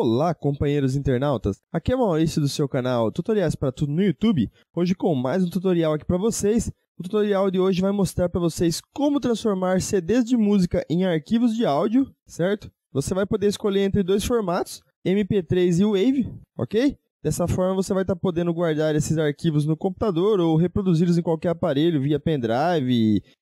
Olá, companheiros internautas. Aqui é Maurício do seu canal Tutoriais para Tudo no YouTube. Hoje com mais um tutorial aqui para vocês. O tutorial de hoje vai mostrar para vocês como transformar CDs de música em arquivos de áudio, certo? Você vai poder escolher entre dois formatos, MP3 e Wave, ok? Dessa forma, você vai estar tá podendo guardar esses arquivos no computador ou reproduzi-los em qualquer aparelho via pendrive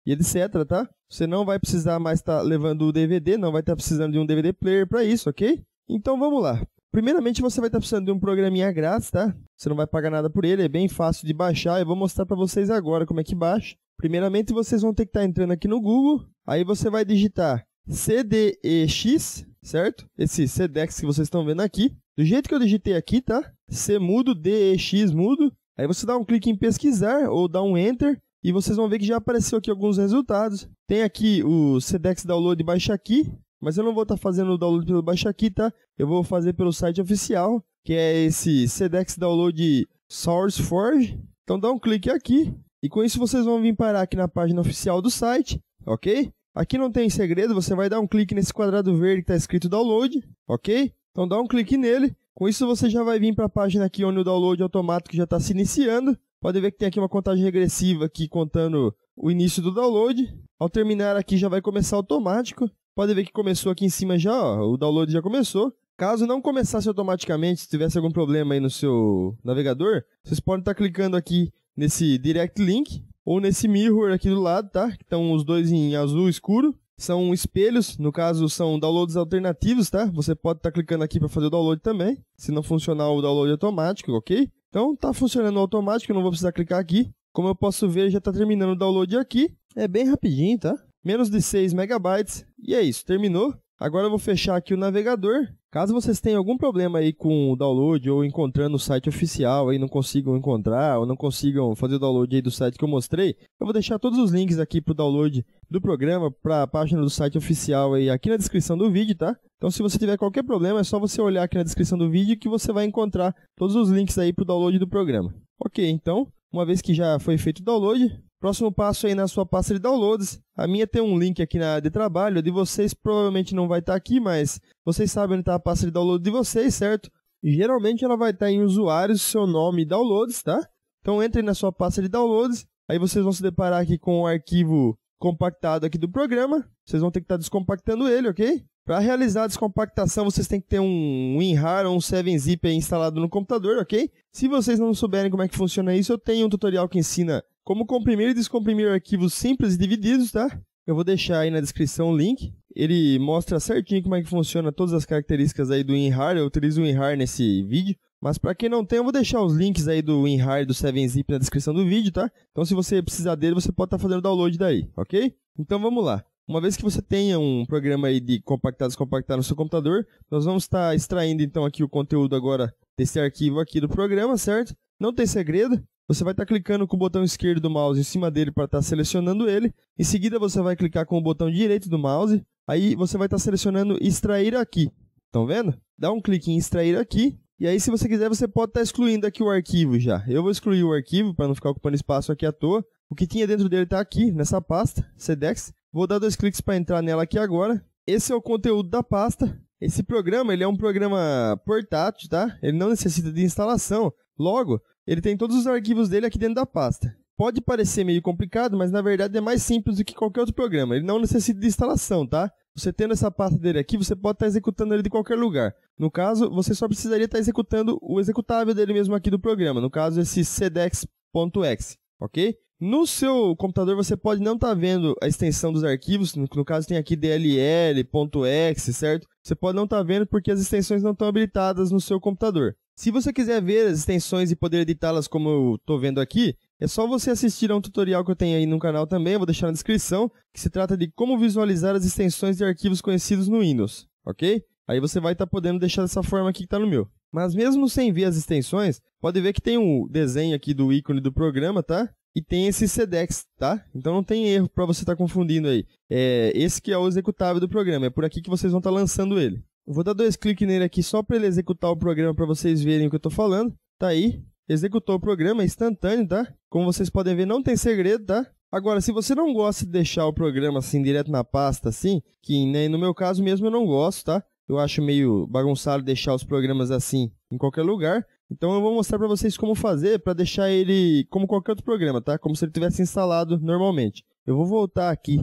e etc, tá? Você não vai precisar mais estar tá levando o DVD, não vai estar tá precisando de um DVD player para isso, ok? Então vamos lá. Primeiramente você vai estar precisando de um programinha grátis, tá? Você não vai pagar nada por ele, é bem fácil de baixar. Eu vou mostrar para vocês agora como é que baixa. Primeiramente vocês vão ter que estar tá entrando aqui no Google, aí você vai digitar CDEX, certo? Esse CDEX que vocês estão vendo aqui. Do jeito que eu digitei aqui, tá? C mudo, DEX mudo. Aí você dá um clique em pesquisar ou dá um enter e vocês vão ver que já apareceu aqui alguns resultados. Tem aqui o CDEX download baixa aqui, mas eu não vou estar tá fazendo o download pelo baixo Aqui, tá? Eu vou fazer pelo site oficial, que é esse CDEX Download SourceForge. Então dá um clique aqui e com isso vocês vão vir parar aqui na página oficial do site, ok? Aqui não tem segredo, você vai dar um clique nesse quadrado verde que está escrito download, ok? Então dá um clique nele. Com isso você já vai vir para a página aqui onde o download automático já está se iniciando. Pode ver que tem aqui uma contagem regressiva aqui contando o início do download. Ao terminar aqui já vai começar automático. Pode ver que começou aqui em cima já, ó, o download já começou. Caso não começasse automaticamente, se tivesse algum problema aí no seu navegador, vocês podem estar tá clicando aqui nesse direct link ou nesse mirror aqui do lado, tá? Que estão os dois em azul escuro. São espelhos, no caso são downloads alternativos, tá? Você pode estar tá clicando aqui para fazer o download também, se não funcionar o download automático, ok? Então tá funcionando automático, não vou precisar clicar aqui. Como eu posso ver, já está terminando o download aqui. É bem rapidinho, tá? menos de 6 megabytes. E é isso, terminou. Agora eu vou fechar aqui o navegador. Caso vocês tenham algum problema aí com o download ou encontrando o site oficial aí não consigam encontrar ou não consigam fazer o download aí do site que eu mostrei, eu vou deixar todos os links aqui para o download do programa para a página do site oficial aí aqui na descrição do vídeo, tá? Então se você tiver qualquer problema é só você olhar aqui na descrição do vídeo que você vai encontrar todos os links aí para o download do programa. Ok, então uma vez que já foi feito o download, Próximo passo aí na sua pasta de downloads. A minha tem um link aqui na área de trabalho. de vocês provavelmente não vai estar tá aqui, mas vocês sabem onde está a pasta de download de vocês, certo? E geralmente ela vai estar tá em usuários, seu nome e downloads, tá? Então entrem na sua pasta de downloads. Aí vocês vão se deparar aqui com o arquivo compactado aqui do programa. Vocês vão ter que estar tá descompactando ele, ok? Para realizar a descompactação, vocês têm que ter um WinRAR ou um 7-Zip instalado no computador, ok? Se vocês não souberem como é que funciona isso, eu tenho um tutorial que ensina como comprimir e descomprimir arquivos simples e divididos, tá? Eu vou deixar aí na descrição o link. Ele mostra certinho como é que funciona todas as características aí do WinRAR. Eu utilizo o WinRAR nesse vídeo. Mas para quem não tem, eu vou deixar os links aí do WinRAR e do 7-Zip na descrição do vídeo, tá? Então se você precisar dele, você pode estar tá fazendo download daí, ok? Então vamos lá. Uma vez que você tenha um programa aí de compactar e descompactar no seu computador, nós vamos estar tá extraindo então aqui o conteúdo agora desse arquivo aqui do programa, certo? Não tem segredo, você vai estar tá clicando com o botão esquerdo do mouse em cima dele para estar tá selecionando ele. Em seguida, você vai clicar com o botão direito do mouse. Aí você vai estar tá selecionando extrair aqui. Estão vendo? Dá um clique em extrair aqui. E aí, se você quiser, você pode estar tá excluindo aqui o arquivo já. Eu vou excluir o arquivo para não ficar ocupando espaço aqui à toa. O que tinha dentro dele está aqui, nessa pasta, CDEX. Vou dar dois cliques para entrar nela aqui agora. Esse é o conteúdo da pasta. Esse programa, ele é um programa portátil, tá? Ele não necessita de instalação. Logo, ele tem todos os arquivos dele aqui dentro da pasta. Pode parecer meio complicado, mas na verdade é mais simples do que qualquer outro programa. Ele não necessita de instalação, tá? Você tendo essa pasta dele aqui, você pode estar tá executando ele de qualquer lugar. No caso, você só precisaria estar tá executando o executável dele mesmo aqui do programa, no caso esse Cedex.exe, ok? No seu computador você pode não estar tá vendo a extensão dos arquivos, no caso tem aqui dll.exe, certo? Você pode não estar vendo porque as extensões não estão habilitadas no seu computador. Se você quiser ver as extensões e poder editá-las como eu estou vendo aqui, é só você assistir a um tutorial que eu tenho aí no canal também, eu vou deixar na descrição, que se trata de como visualizar as extensões de arquivos conhecidos no Windows, ok? Aí você vai estar tá podendo deixar dessa forma aqui que está no meu. Mas mesmo sem ver as extensões, pode ver que tem um desenho aqui do ícone do programa, tá? E tem esse CDEX, tá? Então não tem erro para você estar tá confundindo aí. É esse que é o executável do programa, é por aqui que vocês vão estar tá lançando ele. Vou dar dois cliques nele aqui só para ele executar o programa para vocês verem o que eu estou falando. Tá aí, executou o programa, é instantâneo, tá? Como vocês podem ver, não tem segredo, tá? Agora, se você não gosta de deixar o programa assim direto na pasta, assim, que nem né, no meu caso mesmo eu não gosto, tá? Eu acho meio bagunçado deixar os programas assim em qualquer lugar. Então eu vou mostrar para vocês como fazer para deixar ele como qualquer outro programa, tá? Como se ele tivesse instalado normalmente. Eu vou voltar aqui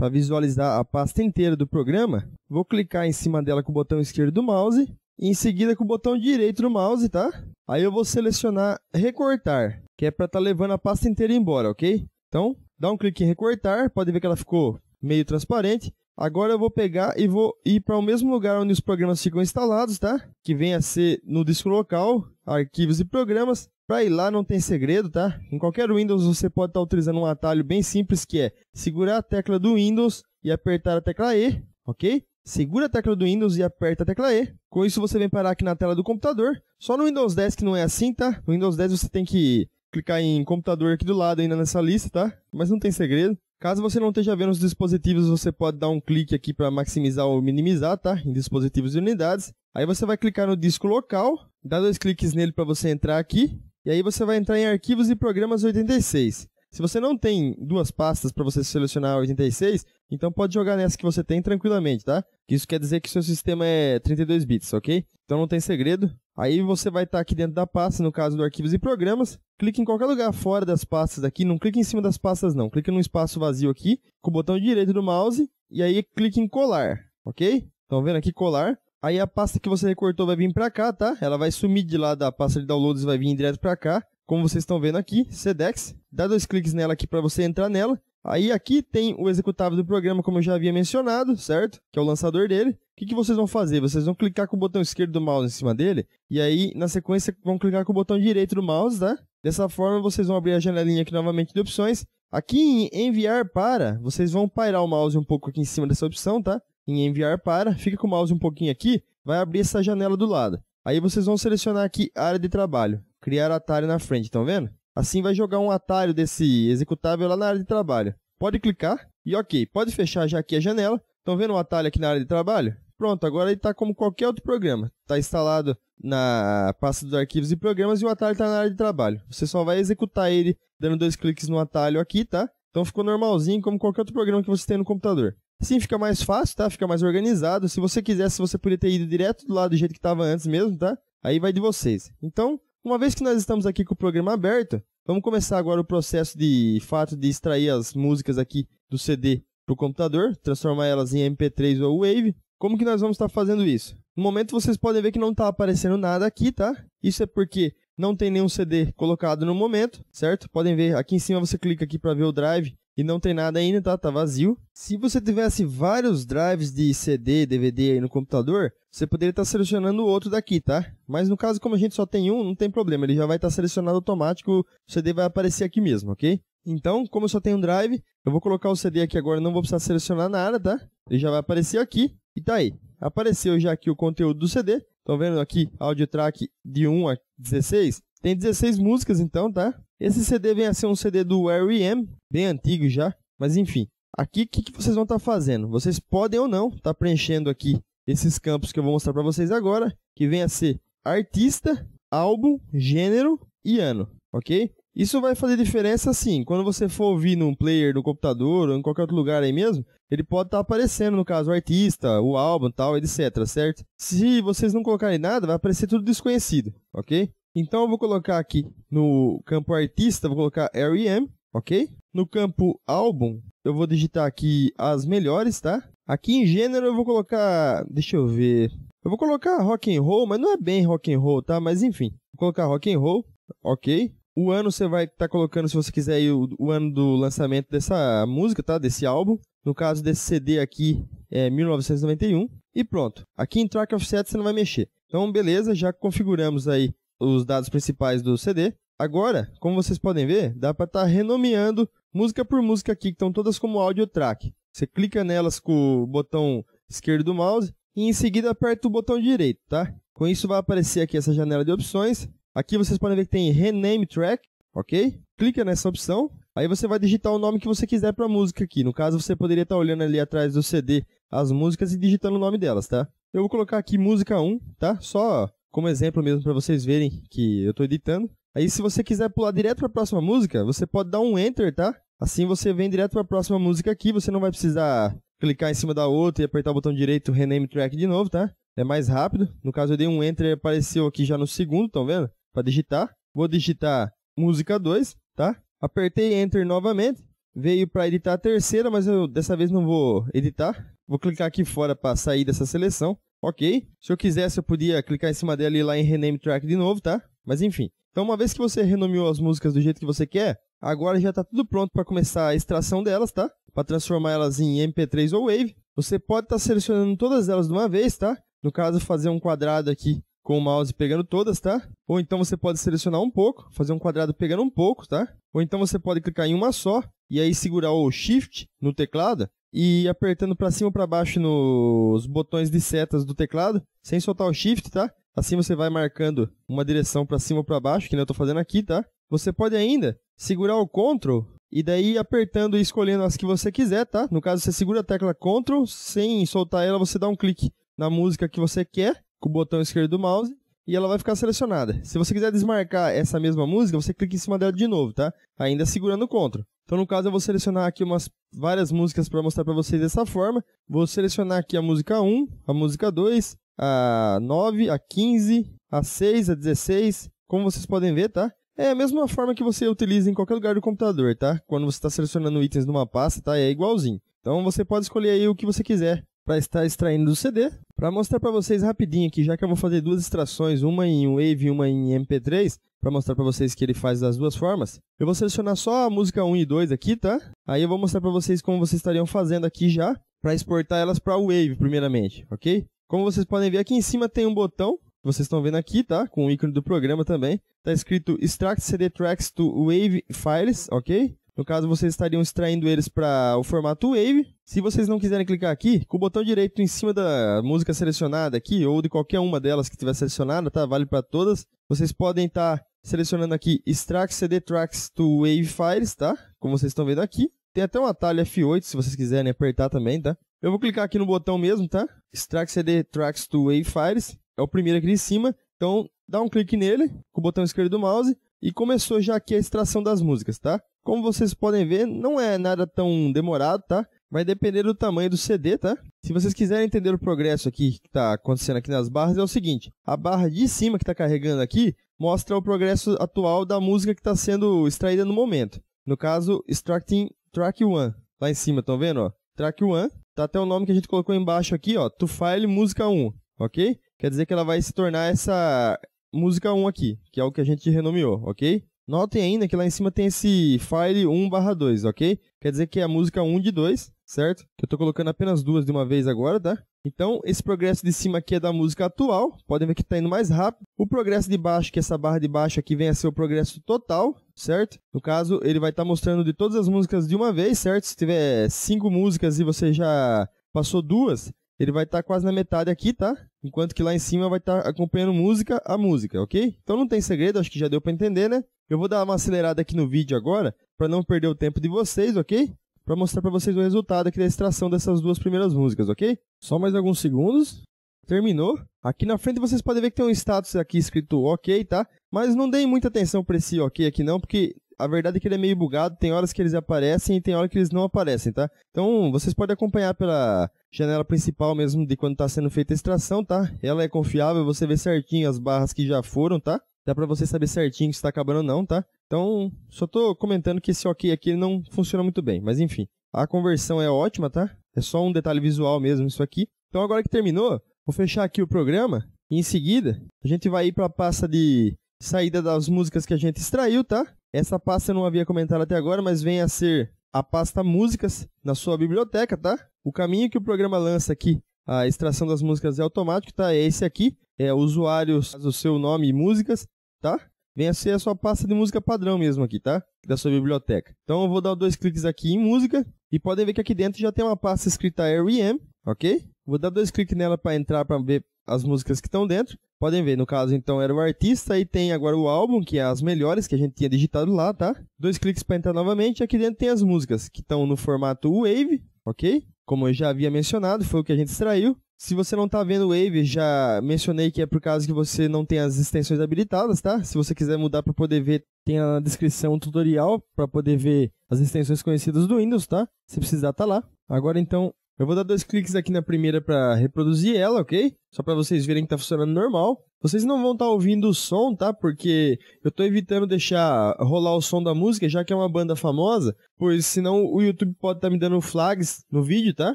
para visualizar a pasta inteira do programa, vou clicar em cima dela com o botão esquerdo do mouse e em seguida com o botão direito do mouse, tá? Aí eu vou selecionar recortar, que é para estar tá levando a pasta inteira embora, ok? Então, dá um clique em recortar, pode ver que ela ficou meio transparente. Agora eu vou pegar e vou ir para o mesmo lugar onde os programas ficam instalados, tá? Que vem a ser no disco local, arquivos e programas. Para ir lá não tem segredo, tá? Em qualquer Windows você pode estar tá utilizando um atalho bem simples que é segurar a tecla do Windows e apertar a tecla E, ok? Segura a tecla do Windows e aperta a tecla E. Com isso você vem parar aqui na tela do computador. Só no Windows 10 que não é assim, tá? No Windows 10 você tem que clicar em computador aqui do lado ainda nessa lista, tá? Mas não tem segredo. Caso você não esteja vendo os dispositivos, você pode dar um clique aqui para maximizar ou minimizar, tá? Em dispositivos e unidades. Aí você vai clicar no disco local, dá dois cliques nele para você entrar aqui. E aí você vai entrar em arquivos e programas 86. Se você não tem duas pastas para você selecionar 86, então pode jogar nessa que você tem tranquilamente, tá? Isso quer dizer que seu sistema é 32 bits, ok? Então não tem segredo. Aí você vai estar tá aqui dentro da pasta, no caso do arquivos e programas. Clique em qualquer lugar fora das pastas aqui, não clique em cima das pastas não. Clique num espaço vazio aqui, com o botão direito do mouse, e aí clique em colar, ok? Estão vendo aqui colar? Aí a pasta que você recortou vai vir para cá, tá? Ela vai sumir de lá da pasta de downloads, e vai vir direto para cá. Como vocês estão vendo aqui, Sedex. Dá dois cliques nela aqui para você entrar nela. Aí aqui tem o executável do programa, como eu já havia mencionado, certo? Que é o lançador dele. O que, que vocês vão fazer? Vocês vão clicar com o botão esquerdo do mouse em cima dele. E aí, na sequência, vão clicar com o botão direito do mouse, tá? Dessa forma, vocês vão abrir a janelinha aqui novamente de opções. Aqui em enviar para, vocês vão pairar o mouse um pouco aqui em cima dessa opção, tá? em enviar para, fica com o mouse um pouquinho aqui, vai abrir essa janela do lado. Aí vocês vão selecionar aqui área de trabalho, criar atalho na frente, estão vendo? Assim vai jogar um atalho desse executável lá na área de trabalho. Pode clicar e ok, pode fechar já aqui a janela. Estão vendo o um atalho aqui na área de trabalho? Pronto, agora ele está como qualquer outro programa. Está instalado na pasta dos arquivos e programas e o atalho está na área de trabalho. Você só vai executar ele dando dois cliques no atalho aqui, tá? Então ficou normalzinho como qualquer outro programa que você tem no computador. Assim fica mais fácil, tá? Fica mais organizado. Se você quisesse, você poderia ter ido direto do lado do jeito que estava antes mesmo, tá? Aí vai de vocês. Então, uma vez que nós estamos aqui com o programa aberto, vamos começar agora o processo de fato de extrair as músicas aqui do CD para o computador, transformar elas em MP3 ou Wave. Como que nós vamos estar tá fazendo isso? No momento vocês podem ver que não está aparecendo nada aqui, tá? Isso é porque não tem nenhum CD colocado no momento, certo? Podem ver, aqui em cima você clica aqui para ver o drive e não tem nada ainda, tá? Tá vazio. Se você tivesse vários drives de CD, DVD aí no computador, você poderia estar tá selecionando o outro daqui, tá? Mas no caso, como a gente só tem um, não tem problema, ele já vai estar tá selecionado automático, o CD vai aparecer aqui mesmo, ok? Então, como eu só tenho um drive, eu vou colocar o CD aqui agora, não vou precisar selecionar nada, tá? Ele já vai aparecer aqui, e tá aí. Apareceu já aqui o conteúdo do CD, estão vendo aqui, áudio track de 1 a 16? Tem 16 músicas então, tá? Esse CD vem a ser um CD do R.E.M., bem antigo já, mas enfim. Aqui, o que, que, vocês vão estar tá fazendo? Vocês podem ou não estar tá preenchendo aqui esses campos que eu vou mostrar para vocês agora, que vem a ser artista, álbum, gênero e ano, ok? Isso vai fazer diferença sim, quando você for ouvir num player, no computador ou em qualquer outro lugar aí mesmo, ele pode estar tá aparecendo, no caso, o artista, o álbum, tal, etc, certo? Se vocês não colocarem nada, vai aparecer tudo desconhecido, ok? Então eu vou colocar aqui no campo artista, vou colocar R.E.M., ok? No campo álbum, eu vou digitar aqui as melhores, tá? Aqui em gênero eu vou colocar, deixa eu ver. Eu vou colocar rock and roll, mas não é bem rock and roll, tá? Mas enfim, vou colocar rock and roll, ok? O ano você vai estar tá colocando, se você quiser, o, o, ano do lançamento dessa música, tá? Desse álbum. No caso desse CD aqui, é 1991. E pronto. Aqui em Track Offset você não vai mexer. Então, beleza, já configuramos aí os dados principais do CD. Agora, como vocês podem ver, dá para estar tá renomeando música por música aqui, que estão todas como audio track. Você clica nelas com o botão esquerdo do mouse e em seguida aperta o botão direito, tá? Com isso vai aparecer aqui essa janela de opções. Aqui vocês podem ver que tem Rename Track, ok? Clica nessa opção, aí você vai digitar o nome que você quiser para a música aqui. No caso, você poderia estar tá olhando ali atrás do CD as músicas e digitando o nome delas, tá? Eu vou colocar aqui música 1, tá? Só como exemplo mesmo para vocês verem que eu estou editando. Aí se você quiser pular direto para a próxima música, você pode dar um enter, tá? Assim você vem direto para a próxima música aqui, você não vai precisar clicar em cima da outra e apertar o botão direito rename track de novo, tá? É mais rápido. No caso eu dei um enter, e apareceu aqui já no segundo, estão vendo? Para digitar. Vou digitar música 2, tá? Apertei enter novamente, veio para editar a terceira, mas eu dessa vez não vou editar. Vou clicar aqui fora para sair dessa seleção. Ok. Se eu quisesse, eu podia clicar em cima dela e ir lá em Rename Track de novo, tá? Mas enfim. Então, uma vez que você renomeou as músicas do jeito que você quer, agora já está tudo pronto para começar a extração delas, tá? Para transformar elas em MP3 ou Wave. Você pode estar tá selecionando todas elas de uma vez, tá? No caso, fazer um quadrado aqui com o mouse pegando todas, tá? Ou então você pode selecionar um pouco, fazer um quadrado pegando um pouco, tá? Ou então você pode clicar em uma só e aí segurar o Shift no teclado e apertando para cima ou para baixo nos botões de setas do teclado, sem soltar o shift, tá? Assim você vai marcando uma direção para cima ou para baixo, que eu estou fazendo aqui, tá? Você pode ainda segurar o Ctrl e daí apertando e escolhendo as que você quiser, tá? No caso, você segura a tecla Ctrl, sem soltar ela, você dá um clique na música que você quer, com o botão esquerdo do mouse, e ela vai ficar selecionada. Se você quiser desmarcar essa mesma música, você clica em cima dela de novo, tá? Ainda segurando o Ctrl. Então, no caso, eu vou selecionar aqui umas várias músicas para mostrar para vocês dessa forma. Vou selecionar aqui a música 1, a música 2, a 9, a 15, a 6, a 16. Como vocês podem ver, tá? É a mesma forma que você utiliza em qualquer lugar do computador, tá? Quando você está selecionando itens numa pasta, tá? É igualzinho. Então você pode escolher aí o que você quiser para estar extraindo do CD. Para mostrar para vocês rapidinho aqui, já que eu vou fazer duas extrações, uma em Wave e uma em MP3, para mostrar para vocês que ele faz das duas formas. Eu vou selecionar só a música 1 e 2 aqui, tá? Aí eu vou mostrar para vocês como vocês estariam fazendo aqui já, para exportar elas para Wave primeiramente, ok? Como vocês podem ver, aqui em cima tem um botão, que vocês estão vendo aqui, tá? Com o ícone do programa também. Tá escrito Extract CD Tracks to Wave Files, ok? No caso, vocês estariam extraindo eles para o formato Wave. Se vocês não quiserem clicar aqui, com o botão direito em cima da música selecionada aqui, ou de qualquer uma delas que estiver selecionada, tá? Vale para todas. Vocês podem estar tá selecionando aqui Extract CD Tracks to Wave Files, tá? Como vocês estão vendo aqui. Tem até um atalho F8, se vocês quiserem apertar também, tá? Eu vou clicar aqui no botão mesmo, tá? Extract CD Tracks to Wave Files. É o primeiro aqui em cima. Então, dá um clique nele, com o botão esquerdo do mouse, e começou já aqui a extração das músicas, tá? Como vocês podem ver, não é nada tão demorado, tá? Vai depender do tamanho do CD, tá? Se vocês quiserem entender o progresso aqui que está acontecendo aqui nas barras, é o seguinte: a barra de cima que está carregando aqui mostra o progresso atual da música que está sendo extraída no momento. No caso, extracting track 1. Lá em cima, estão vendo? Ó? Track 1. Tá até o nome que a gente colocou embaixo aqui, ó. To file música 1, ok? Quer dizer que ela vai se tornar essa música 1 aqui, que é o que a gente renomeou, ok? Notem ainda que lá em cima tem esse file 1/2, ok? Quer dizer que é a música 1 de 2, certo? Que eu estou colocando apenas duas de uma vez agora, tá? Então, esse progresso de cima aqui é da música atual, podem ver que está indo mais rápido. O progresso de baixo, que é essa barra de baixo aqui, vem a ser o progresso total, certo? No caso, ele vai estar tá mostrando de todas as músicas de uma vez, certo? Se tiver cinco músicas e você já passou duas, ele vai estar tá quase na metade aqui, tá? enquanto que lá em cima vai estar tá acompanhando música a música, ok? Então não tem segredo, acho que já deu para entender, né? Eu vou dar uma acelerada aqui no vídeo agora, para não perder o tempo de vocês, ok? Para mostrar para vocês o resultado aqui da extração dessas duas primeiras músicas, ok? Só mais alguns segundos. Terminou. Aqui na frente vocês podem ver que tem um status aqui escrito OK, tá? Mas não deem muita atenção para esse OK aqui não, porque a verdade é que ele é meio bugado, tem horas que eles aparecem e tem horas que eles não aparecem, tá? Então, vocês podem acompanhar pela janela principal mesmo de quando está sendo feita a extração, tá? Ela é confiável, você vê certinho as barras que já foram, tá? Dá para você saber certinho se está acabando ou não, tá? Então, só tô comentando que esse ok aqui não funciona muito bem, mas enfim. A conversão é ótima, tá? É só um detalhe visual mesmo isso aqui. Então, agora que terminou, vou fechar aqui o programa e em seguida a gente vai ir para a pasta de saída das músicas que a gente extraiu, tá? Essa pasta eu não havia comentado até agora, mas vem a ser a pasta músicas na sua biblioteca, tá? O caminho que o programa lança aqui, a extração das músicas é automático, tá? É esse aqui, é usuários, o seu nome e músicas, tá? Vem a ser a sua pasta de música padrão mesmo aqui, tá? Da sua biblioteca. Então eu vou dar dois cliques aqui em música e podem ver que aqui dentro já tem uma pasta escrita R.E.M., ok? Vou dar dois cliques nela para entrar para ver as músicas que estão dentro. Podem ver, no caso então era o artista e tem agora o álbum, que é as melhores que a gente tinha digitado lá, tá? Dois cliques para entrar novamente. Aqui dentro tem as músicas que estão no formato Wave, ok? Como eu já havia mencionado, foi o que a gente extraiu. Se você não está vendo Wave, já mencionei que é por causa que você não tem as extensões habilitadas, tá? Se você quiser mudar para poder ver, tem na descrição um tutorial para poder ver as extensões conhecidas do Windows, tá? Se precisar, tá lá. Agora então, eu vou dar dois cliques aqui na primeira para reproduzir ela, ok? Só para vocês verem que tá funcionando normal. Vocês não vão estar tá ouvindo o som, tá? Porque eu tô evitando deixar rolar o som da música, já que é uma banda famosa, pois senão o YouTube pode estar tá me dando flags no vídeo, tá?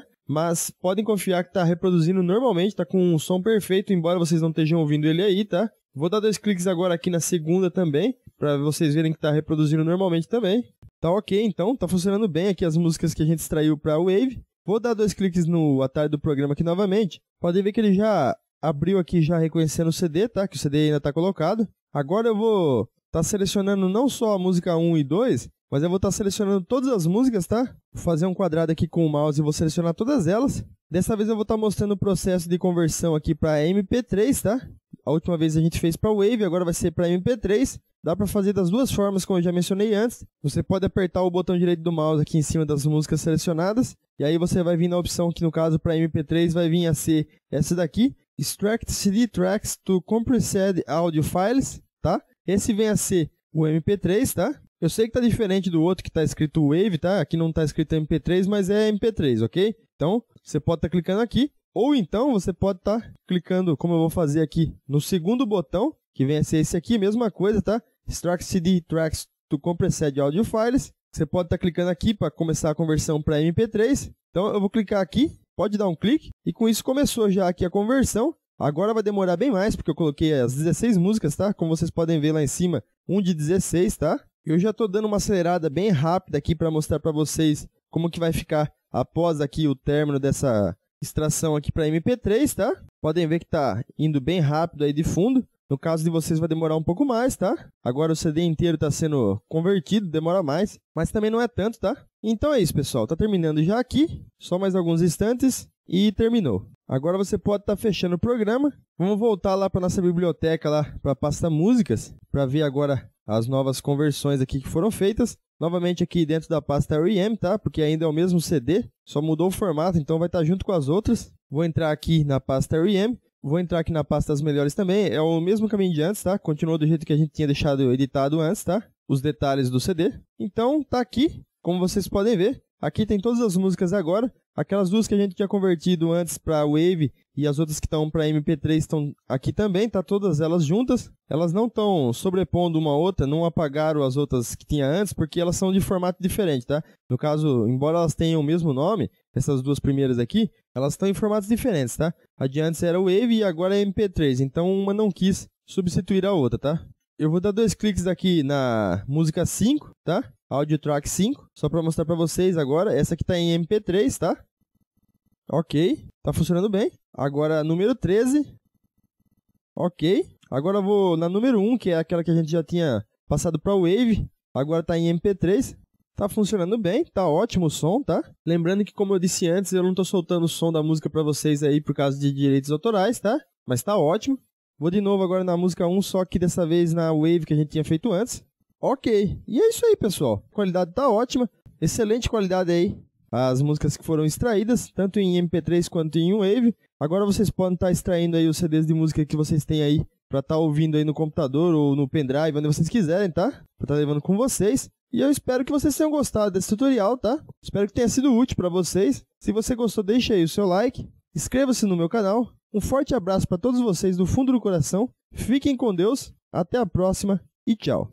Mas podem confiar que tá reproduzindo normalmente, tá com um som perfeito, embora vocês não estejam ouvindo ele aí, tá? Vou dar dois cliques agora aqui na segunda também, para vocês verem que tá reproduzindo normalmente também. Tá ok, então, tá funcionando bem aqui as músicas que a gente extraiu para Wave. Vou dar dois cliques no atalho do programa aqui novamente. Podem ver que ele já abriu aqui já reconhecendo o CD, tá? Que o CD ainda está colocado. Agora eu vou estar tá selecionando não só a música 1 e 2, mas eu vou estar tá selecionando todas as músicas, tá? Vou fazer um quadrado aqui com o mouse e vou selecionar todas elas. Dessa vez eu vou estar tá mostrando o processo de conversão aqui para MP3, tá? A última vez a gente fez para Wave, agora vai ser para MP3. Dá para fazer das duas formas, como eu já mencionei antes. Você pode apertar o botão direito do mouse aqui em cima das músicas selecionadas, e aí você vai vir na opção que no caso para MP3 vai vir a ser essa daqui, Extract CD Tracks to Compressed Audio Files, tá? Esse vem a ser o MP3, tá? Eu sei que tá diferente do outro que tá escrito Wave, tá? Aqui não tá escrito MP3, mas é MP3, ok? Então, você pode estar tá clicando aqui, ou então você pode estar tá clicando, como eu vou fazer aqui, no segundo botão, que vem a ser esse aqui, mesma coisa, tá? Extract CD Tracks to Compressed Audio Files. Você pode estar tá clicando aqui para começar a conversão para MP3. Então eu vou clicar aqui, pode dar um clique, e com isso começou já aqui a conversão. Agora vai demorar bem mais, porque eu coloquei as 16 músicas, tá? Como vocês podem ver lá em cima, um de 16, tá? Eu já estou dando uma acelerada bem rápida aqui para mostrar para vocês como que vai ficar após aqui o término dessa extração aqui para MP3, tá? Podem ver que está indo bem rápido aí de fundo. No caso de vocês vai demorar um pouco mais, tá? Agora o CD inteiro está sendo convertido, demora mais, mas também não é tanto, tá? Então é isso, pessoal. Tá terminando já aqui, só mais alguns instantes e terminou. Agora você pode estar tá fechando o programa. Vamos voltar lá para nossa biblioteca lá para a pasta músicas para ver agora as novas conversões aqui que foram feitas. Novamente aqui dentro da pasta REM, tá? Porque ainda é o mesmo CD, só mudou o formato, então vai estar tá junto com as outras. Vou entrar aqui na pasta REM Vou entrar aqui na pasta das melhores também. É o mesmo caminho de antes, tá? Continua do jeito que a gente tinha deixado editado antes, tá? Os detalhes do CD. Então, tá aqui. Como vocês podem ver, aqui tem todas as músicas agora. Aquelas duas que a gente tinha convertido antes para Wave e as outras que estão para MP3 estão aqui também, tá todas elas juntas. Elas não estão sobrepondo uma outra, não apagaram as outras que tinha antes, porque elas são de formato diferente, tá? No caso, embora elas tenham o mesmo nome, essas duas primeiras aqui, elas estão em formatos diferentes, tá? A de antes era Wave e agora é MP3, então uma não quis substituir a outra, tá? Eu vou dar dois cliques aqui na música 5, tá? Audio Track 5, só para mostrar para vocês agora. Essa aqui tá em MP3, tá? Ok, tá funcionando bem. Agora, número 13. Ok. Agora eu vou na número 1, que é aquela que a gente já tinha passado para Wave. Agora tá em MP3. Tá funcionando bem, tá ótimo o som, tá? Lembrando que, como eu disse antes, eu não tô soltando o som da música para vocês aí por causa de direitos autorais, tá? Mas tá ótimo. Vou de novo agora na música 1, só que dessa vez na Wave que a gente tinha feito antes. Ok. E é isso aí, pessoal. A qualidade tá ótima. Excelente qualidade aí. As músicas que foram extraídas, tanto em MP3 quanto em Wave. Agora vocês podem estar tá extraindo aí os CDs de música que vocês têm aí para estar tá ouvindo aí no computador ou no pendrive, onde vocês quiserem, tá? Pra estar tá levando com vocês. E eu espero que vocês tenham gostado desse tutorial, tá? Espero que tenha sido útil para vocês. Se você gostou, deixe aí o seu like, inscreva-se no meu canal. Um forte abraço para todos vocês do fundo do coração. Fiquem com Deus, até a próxima e tchau.